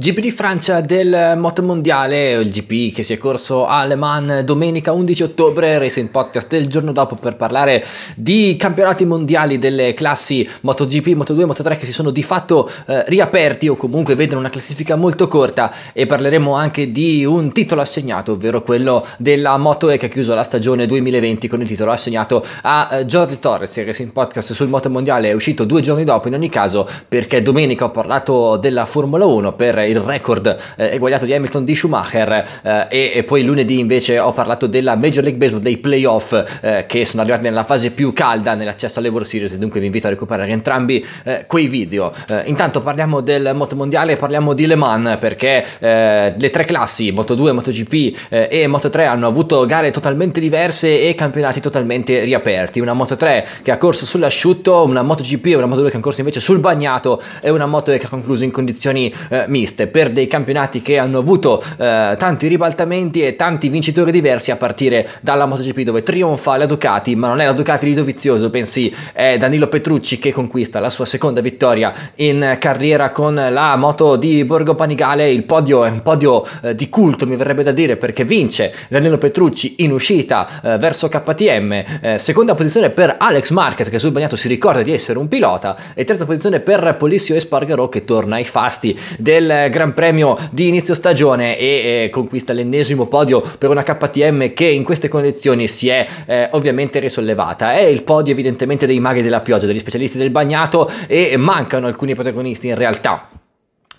GP di Francia del Motomondiale, il GP che si è corso a Le Mans domenica 11 ottobre, Racing Podcast il giorno dopo per parlare di campionati mondiali delle classi MotoGP, Moto2, Moto3 che si sono di fatto eh, riaperti o comunque vedono una classifica molto corta e parleremo anche di un titolo assegnato, ovvero quello della MotoE che ha chiuso la stagione 2020 con il titolo assegnato a eh, Jordi Torres, il Racing Podcast sul Motomondiale è uscito due giorni dopo in ogni caso perché domenica ho parlato della Formula 1 per il record eh, eguagliato di Hamilton di Schumacher eh, e, e, poi lunedì invece ho parlato della Major League Baseball dei playoff eh, che sono arrivati nella fase più calda nell'accesso alle World Series dunque vi invito a recuperare entrambi eh, quei video eh, intanto parliamo del moto mondiale parliamo di Le Mans perché eh, le tre classi Moto 2 MotoGP e Moto 3 hanno avuto gare totalmente diverse e campionati totalmente riaperti una Moto 3 che ha corso sull'asciutto una MotoGP e una Moto 2 che ha corso invece sul bagnato e una moto che ha concluso in condizioni miste assist per dei campionati che hanno avuto eh, tanti ribaltamenti e tanti vincitori diversi a partire dalla MotoGP dove trionfa la Ducati, ma non è la Ducati di Dovizioso, bensì è Danilo Petrucci che conquista la sua seconda vittoria in carriera con la moto di Borgo Panigale, il podio è un podio eh, di culto mi verrebbe da dire perché vince Danilo Petrucci in uscita eh, verso KTM, eh, seconda posizione per Alex Marquez che sul bagnato si ricorda di essere un pilota e terza posizione per Polissio Espargaro che torna ai fasti del Gran Premio di inizio stagione e eh, conquista l'ennesimo podio per una KTM che in queste condizioni si è eh, ovviamente risollevata. È il podio evidentemente dei maghi della pioggia, degli specialisti del bagnato e mancano alcuni protagonisti in realtà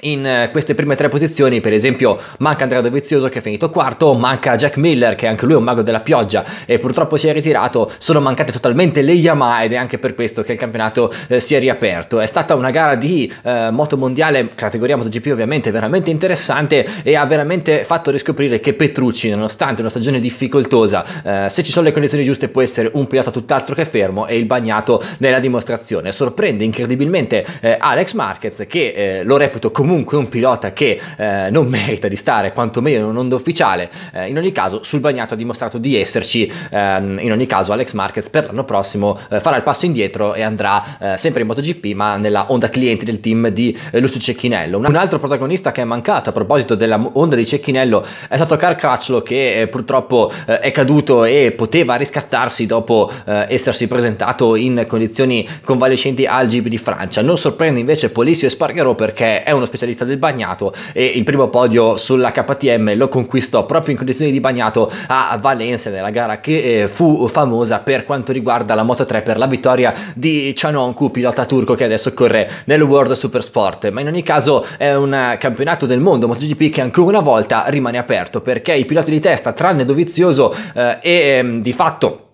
in eh, queste prime tre posizioni, per esempio, manca Andrea Dovizioso che è finito quarto, manca Jack Miller che anche lui è un mago della pioggia e purtroppo si è ritirato, sono mancate totalmente le Yamaha ed è anche per questo che il campionato eh, si è riaperto. È stata una gara di eh, moto mondiale, categoria MotoGP ovviamente, veramente interessante e ha veramente fatto riscoprire che Petrucci, nonostante una stagione difficoltosa, eh, se ci sono le condizioni giuste può essere un pilota tutt'altro che fermo e il bagnato nella dimostrazione. Sorprende incredibilmente eh, Alex Marquez che eh, lo reputo comunque comunque un pilota che eh, non merita di stare quantomeno in un'onda ufficiale, eh, in ogni caso sul bagnato ha dimostrato di esserci, ehm, in ogni caso Alex Marquez per l'anno prossimo eh, farà il passo indietro e andrà eh, sempre in MotoGP ma nella onda clienti del team di eh, Lucio Cecchinello. Un altro protagonista che è mancato a proposito della onda di Cecchinello è stato Carl Crutchlow che eh, purtroppo è caduto e poteva riscattarsi dopo essersi presentato in condizioni convalescenti al GP di Francia. Non sorprende invece Polizio e Spargaro perché è uno specialista specialista del bagnato e il primo podio sulla KTM lo conquistò proprio in condizioni di bagnato a Valencia nella gara che eh, fu famosa per quanto riguarda la Moto3 per la vittoria di Cianoncu, pilota turco che adesso corre nel World Supersport. Ma in ogni caso è un campionato del mondo MotoGP che ancora una volta rimane aperto perché i piloti di testa, tranne Dovizioso eh, e ehm, di fatto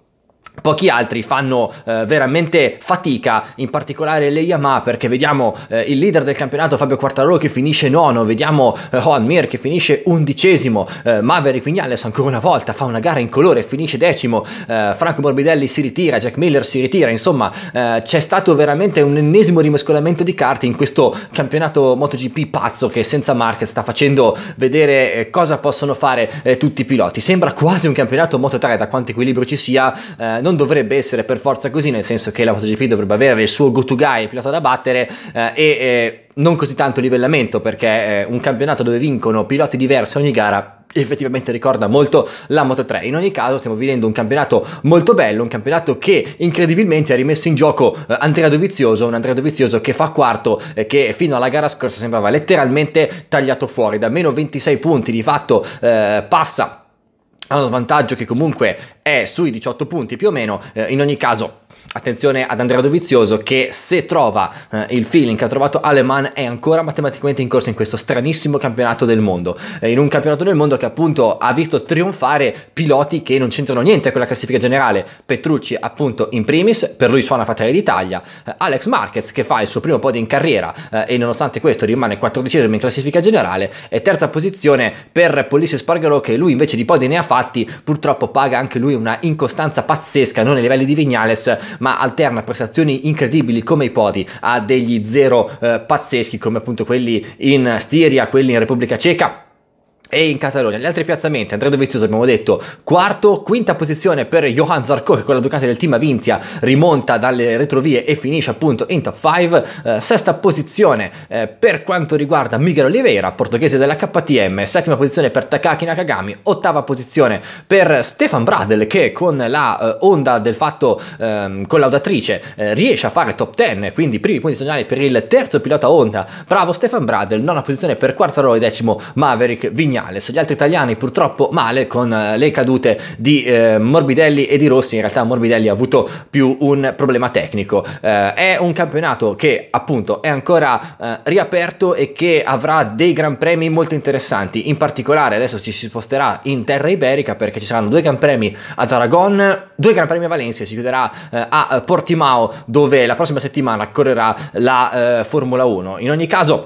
pochi altri fanno eh, veramente fatica, in particolare le Yamaha perché vediamo eh, il leader del campionato Fabio Quartarolo che finisce nono, vediamo eh, Juan Mir che finisce undicesimo, eh, Maverick Vignales ancora una volta fa una gara in colore, finisce decimo, eh, Franco Morbidelli si ritira, Jack Miller si ritira, insomma eh, c'è stato veramente un ennesimo rimescolamento di carte in questo campionato MotoGP pazzo che senza market sta facendo vedere eh, cosa possono fare tutti i piloti, sembra quasi un campionato Moto3 da quanto equilibrio ci sia non dovrebbe essere per forza così, nel senso che la MotoGP dovrebbe avere il suo go-to guy, il pilota da battere eh, e eh, non così tanto livellamento perché eh, un campionato dove vincono piloti diversi ogni gara effettivamente ricorda molto la Moto 3. In ogni caso stiamo vivendo un campionato molto bello, un campionato che incredibilmente ha rimesso in gioco eh, Andrea Dovizioso, un Andrea Dovizioso che fa quarto eh, che fino alla gara scorsa sembrava letteralmente tagliato fuori, da meno 26 punti di fatto eh, passa ha uno svantaggio che comunque è sui 18 punti più o meno, eh, in ogni caso attenzione ad Andrea Dovizioso che se trova eh, il feeling che ha trovato Alemán è ancora matematicamente in corsa in questo stranissimo campionato del mondo, eh, in un campionato del mondo che appunto ha visto trionfare piloti che non c'entrano niente con la classifica generale, Petrucci appunto in primis, per lui suona Fratelli d'Italia, eh, Alex Marquez che fa il suo primo podio in carriera eh, e nonostante questo rimane quattordicesimo in classifica generale e terza posizione per Polisse Spargaro che lui invece di podi ne ha fatti, purtroppo paga anche lui una incostanza pazzesca, non ai livelli di Vignales, ma alterna prestazioni incredibili come i podi a degli zero eh, pazzeschi come appunto quelli in Stiria, quelli in Repubblica Ceca e in Catalogna. Gli altri piazzamenti, Andrea Dovizioso abbiamo detto quarto, quinta posizione per Johan Zarco che con la Ducati del team Avintia rimonta dalle retrovie e finisce appunto in top 5, eh, sesta posizione eh, per quanto riguarda Miguel Oliveira, portoghese della KTM, settima posizione per Takaki Nakagami, ottava posizione per Stefan Bradel che con la eh, onda del fatto ehm, collaudatrice eh, riesce a fare top 10, quindi primi punti segnali per il terzo pilota Honda, bravo Stefan Bradel, nona posizione per Quartararo e decimo Maverick Vignali. Viales. Gli altri italiani purtroppo male con eh, le cadute di eh, Morbidelli e di Rossi, in realtà Morbidelli ha avuto più un problema tecnico. Eh, è un campionato che appunto è ancora eh, riaperto e che avrà dei gran premi molto interessanti, in particolare adesso ci si sposterà in terra iberica perché ci saranno due gran premi ad Aragon, due gran premi a Valencia, si chiuderà eh, a Portimao dove la prossima settimana correrà la eh, Formula 1. In ogni caso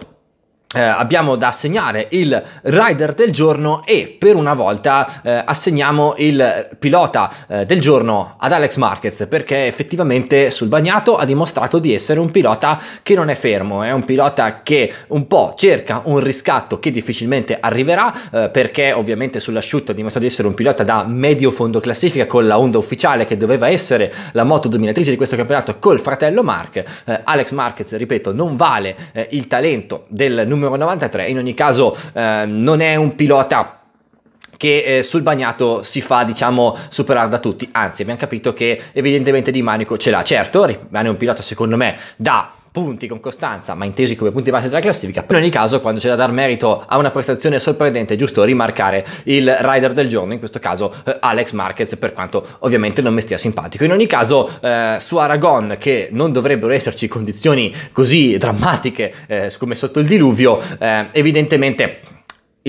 eh, abbiamo da assegnare il rider del giorno e per una volta eh, assegniamo il pilota eh, del giorno ad Alex Marquez perché effettivamente sul bagnato ha dimostrato di essere un pilota che non è fermo, è un pilota che un po' cerca un riscatto che difficilmente arriverà eh, perché ovviamente sull'asciutto ha dimostrato di essere un pilota da medio fondo classifica con la Honda ufficiale che doveva essere la moto dominatrice di questo campionato col fratello Mark. Eh, Alex Marquez, ripeto, non vale eh, il talento del numero numero 93. In ogni caso eh, non è un pilota che eh, sul bagnato si fa diciamo superare da tutti anzi abbiamo capito che evidentemente Di Manico ce l'ha certo rimane un pilota secondo me da punti con costanza, ma intesi come punti bassi della classifica. In ogni caso, quando c'è da dar merito a una prestazione sorprendente, è giusto rimarcare il rider del giorno, in questo caso eh, Alex Marquez, per quanto ovviamente non mi stia simpatico. In ogni caso, eh, su Aragon, che non dovrebbero esserci condizioni così drammatiche eh, come sotto il diluvio, eh, evidentemente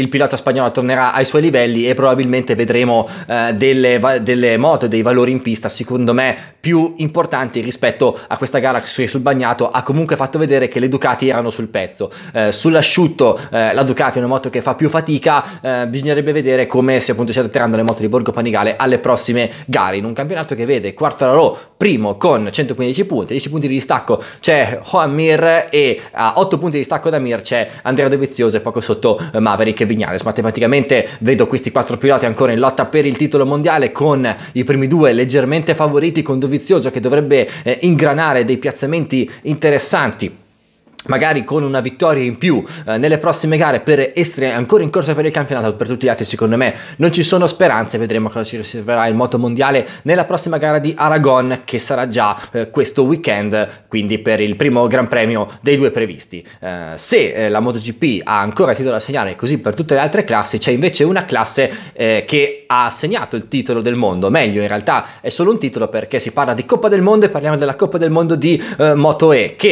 il pilota spagnolo tornerà ai suoi livelli e probabilmente vedremo eh, delle, delle, moto, dei valori in pista secondo me più importanti rispetto a questa gara sul bagnato ha comunque fatto vedere che le Ducati erano sul pezzo eh, sull'asciutto eh, la Ducati è una moto che fa più fatica eh, bisognerebbe vedere come si appunto si adotteranno le moto di Borgo Panigale alle prossime gare in un campionato che vede Quartararo primo con 115 punti 10 punti di distacco c'è Juan Mir e a 8 punti di distacco da Mir c'è Andrea Dovizioso e poco sotto eh, Maverick Vignales. Matematicamente vedo questi quattro piloti ancora in lotta per il titolo mondiale con i primi due leggermente favoriti con Dovizioso che dovrebbe eh, ingranare dei piazzamenti interessanti magari con una vittoria in più eh, nelle prossime gare per essere ancora in corsa per il campionato per tutti gli altri secondo me non ci sono speranze vedremo cosa ci riserverà il moto mondiale nella prossima gara di Aragon che sarà già eh, questo weekend quindi per il primo gran premio dei due previsti eh, se eh, la MotoGP ha ancora il titolo da segnare così per tutte le altre classi c'è invece una classe eh, che ha segnato il titolo del mondo meglio in realtà è solo un titolo perché si parla di Coppa del Mondo e parliamo della Coppa del Mondo di eh, Moto E che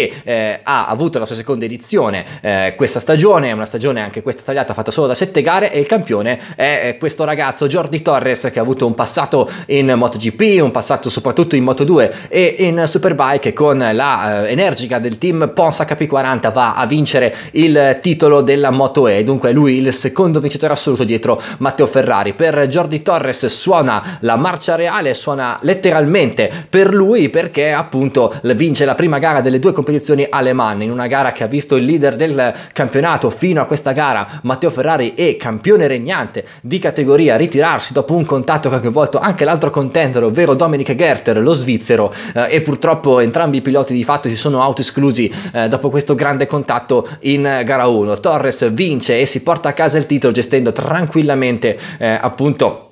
ha avuto la sua seconda edizione eh, questa stagione, è una stagione anche questa tagliata fatta solo da sette gare e il campione è eh, questo ragazzo Jordi Torres che ha avuto un passato in MotoGP, un passato soprattutto in Moto2 e in Superbike con la eh, energica del team Ponsa KP40 va a vincere il titolo della MotoE, dunque lui il secondo vincitore assoluto dietro Matteo Ferrari. Per Jordi Torres suona la marcia reale, suona letteralmente per lui perché appunto vince la prima gara delle due competizioni alemanne in una gara che ha visto il leader del campionato fino a questa gara, Matteo Ferrari, e campione regnante di categoria, ritirarsi dopo un contatto che ha coinvolto anche l'altro contender, ovvero Dominic Gerter, lo svizzero, eh, e purtroppo entrambi i piloti di fatto si sono autoesclusi eh, dopo questo grande contatto in gara 1. Torres vince e si porta a casa il titolo gestendo tranquillamente eh, appunto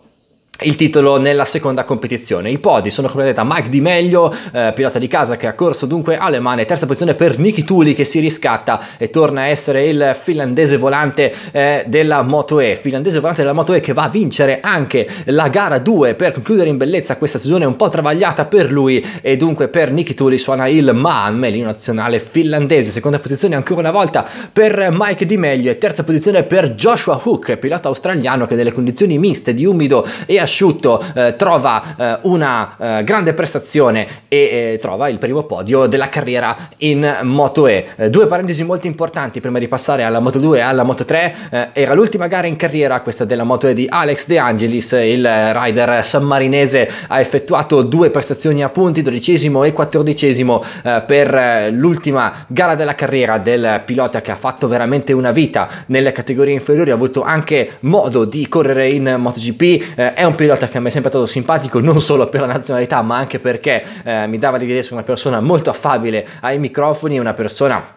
il titolo nella seconda competizione. I podi sono completati da Mike Di Meglio, eh, pilota di casa che ha corso dunque alle mani, terza posizione per Niki Tuli che si riscatta e torna a essere il finlandese volante eh, della Moto E, finlandese volante della Moto E che va a vincere anche la gara 2 per concludere in bellezza questa stagione un po' travagliata per lui e dunque per Niki Tuli suona il Maamme, l'inno nazionale finlandese, seconda posizione ancora una volta per Mike Di Meglio e terza posizione per Joshua Hook, pilota australiano che nelle condizioni miste di umido e asciutto eh, trova eh, una eh, grande prestazione e eh, trova il primo podio della carriera in Moto E. Eh, due parentesi molto importanti prima di passare alla Moto 2 e alla Moto 3. Eh, era l'ultima gara in carriera, questa della Moto E di Alex De Angelis, il rider sammarinese ha effettuato due prestazioni a punti, dodicesimo e quattordicesimo per l'ultima gara della carriera del pilota che ha fatto veramente una vita nelle categorie inferiori, ha avuto anche modo di correre in MotoGP, è un un pilota che a me è sempre stato simpatico non solo per la nazionalità ma anche perché eh, mi dava l'idea di essere una persona molto affabile ai microfoni, una persona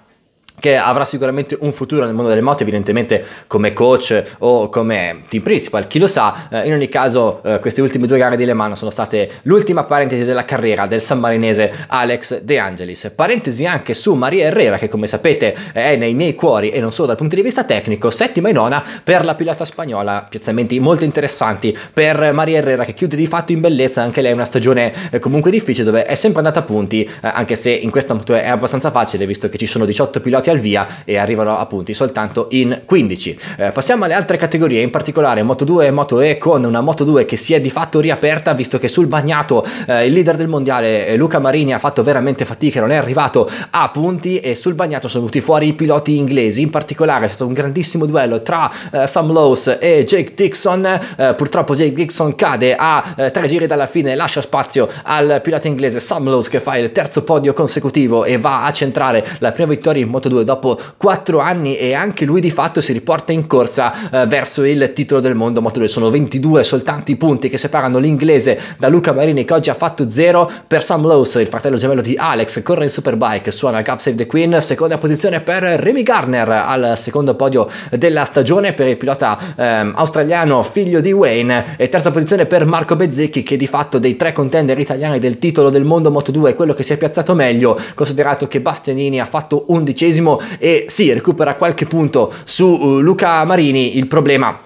che avrà sicuramente un futuro nel mondo delle moto, evidentemente come coach o come team principal, chi lo sa. Eh, in ogni caso, eh, queste ultime due gare di Le Mans sono state l'ultima parentesi della carriera del sammarinese Alex De Angelis. Parentesi anche su Maria Herrera, che come sapete è nei miei cuori e non solo dal punto di vista tecnico, settima e nona per la pilota spagnola. Piazzamenti molto interessanti per Maria Herrera, che chiude di fatto in bellezza anche lei una stagione eh, comunque difficile, dove è sempre andata a punti, eh, anche se in questa moto è abbastanza facile, visto che ci sono 18 piloti portati al via e arrivano a punti soltanto in 15. Eh, passiamo alle altre categorie, in particolare Moto 2 e Moto E con una Moto 2 che si è di fatto riaperta visto che sul bagnato eh, il leader del mondiale eh, Luca Marini ha fatto veramente fatica, non è arrivato a punti e sul bagnato sono venuti fuori i piloti inglesi, in particolare è stato un grandissimo duello tra eh, Sam Lowes e Jake Dixon, eh, purtroppo Jake Dixon cade a eh, tre giri dalla fine e lascia spazio al pilota inglese Sam Lowes che fa il terzo podio consecutivo e va a centrare la prima vittoria in Moto 2 2 dopo 4 anni e anche lui di fatto si riporta in corsa eh, verso il titolo del mondo Moto2. Sono 22 soltanto i punti che separano l'inglese da Luca Marini che oggi ha fatto 0 per Sam Lowes, il fratello gemello di Alex, corre in Superbike, suona Cup Save the Queen, seconda posizione per Remy Garner al secondo podio della stagione per il pilota ehm, australiano figlio di Wayne e terza posizione per Marco Bezzecchi che di fatto dei tre contender italiani del titolo del mondo Moto2 è quello che si è piazzato meglio, considerato che Bastianini ha fatto undicesimo e si recupera qualche punto su eh, Luca Marini, il problema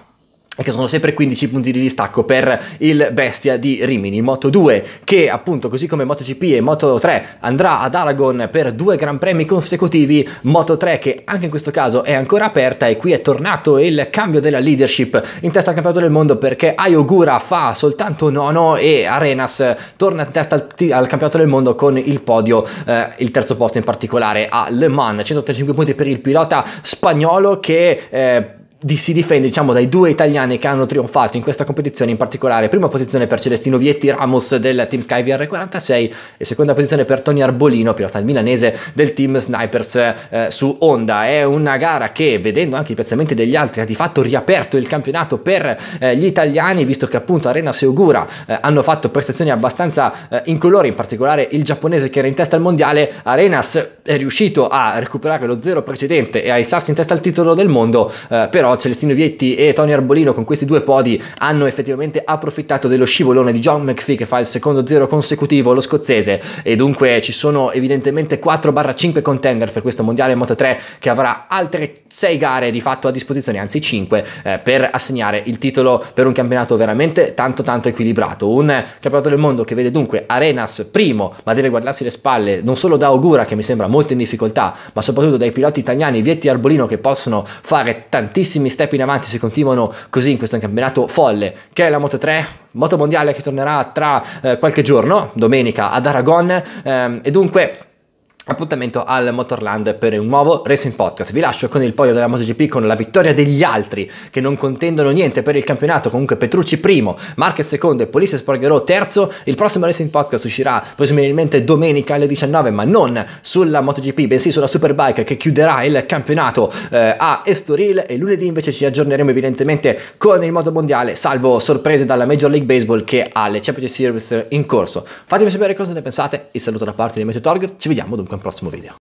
che sono sempre 15 punti di distacco per il Bestia di Rimini, Moto 2 che appunto così come Moto GP e Moto 3 andrà ad Aragon per due gran premi consecutivi, Moto 3 che anche in questo caso è ancora aperta e qui è tornato il cambio della leadership in testa al campionato del mondo perché Ayogura fa soltanto nono e Arenas torna in testa al, t- al campionato del mondo con il podio, eh, il terzo posto in particolare a Le Mans, 185 punti per il pilota spagnolo che... Eh, di, si difende diciamo dai due italiani che hanno trionfato in questa competizione in particolare prima posizione per Celestino Vietti Ramos del Team Sky VR46 e seconda posizione per Tony Arbolino pilota milanese del Team Snipers eh, su Honda è una gara che vedendo anche i piazzamenti degli altri ha di fatto riaperto il campionato per eh, gli italiani visto che appunto Arena Seugura eh, hanno fatto prestazioni abbastanza eh, incolori in particolare il giapponese che era in testa al mondiale Arenas è riuscito a recuperare lo zero precedente e a isarsi in testa al titolo del mondo, eh, però Celestino Vietti e Tony Arbolino con questi due podi hanno effettivamente approfittato dello scivolone di John McPhee che fa il secondo zero consecutivo, lo scozzese, e dunque ci sono evidentemente 4-5 contender per questo mondiale Moto 3 che avrà altre 6 gare di fatto a disposizione, anzi 5, eh, per assegnare il titolo per un campionato veramente tanto tanto equilibrato, un campionato del mondo che vede dunque Arenas primo, ma deve guardarsi le spalle non solo da Ogura che mi sembra molto in difficoltà, ma soprattutto dai piloti italiani Vietti e Arbolino che possono fare tantissimi step in avanti se continuano così in questo campionato folle che è la Moto 3. Moto Mondiale che tornerà tra eh, qualche giorno, domenica ad Aragon, ehm, e dunque appuntamento al Motorland per un nuovo Racing Podcast. Vi lascio con il podio della MotoGP con la vittoria degli altri che non contendono niente per il campionato, comunque Petrucci primo, Marquez secondo e Polizia Spargherò terzo. Il prossimo Racing Podcast uscirà presumibilmente domenica alle 19, ma non sulla MotoGP, bensì sulla Superbike che chiuderà il campionato eh, a Estoril e lunedì invece ci aggiorneremo evidentemente con il moto mondiale, salvo sorprese dalla Major League Baseball che ha le Championship Series in corso. Fatemi sapere cosa ne pensate, il saluto da parte di Matthew Torger, ci vediamo dunque no próximo vídeo.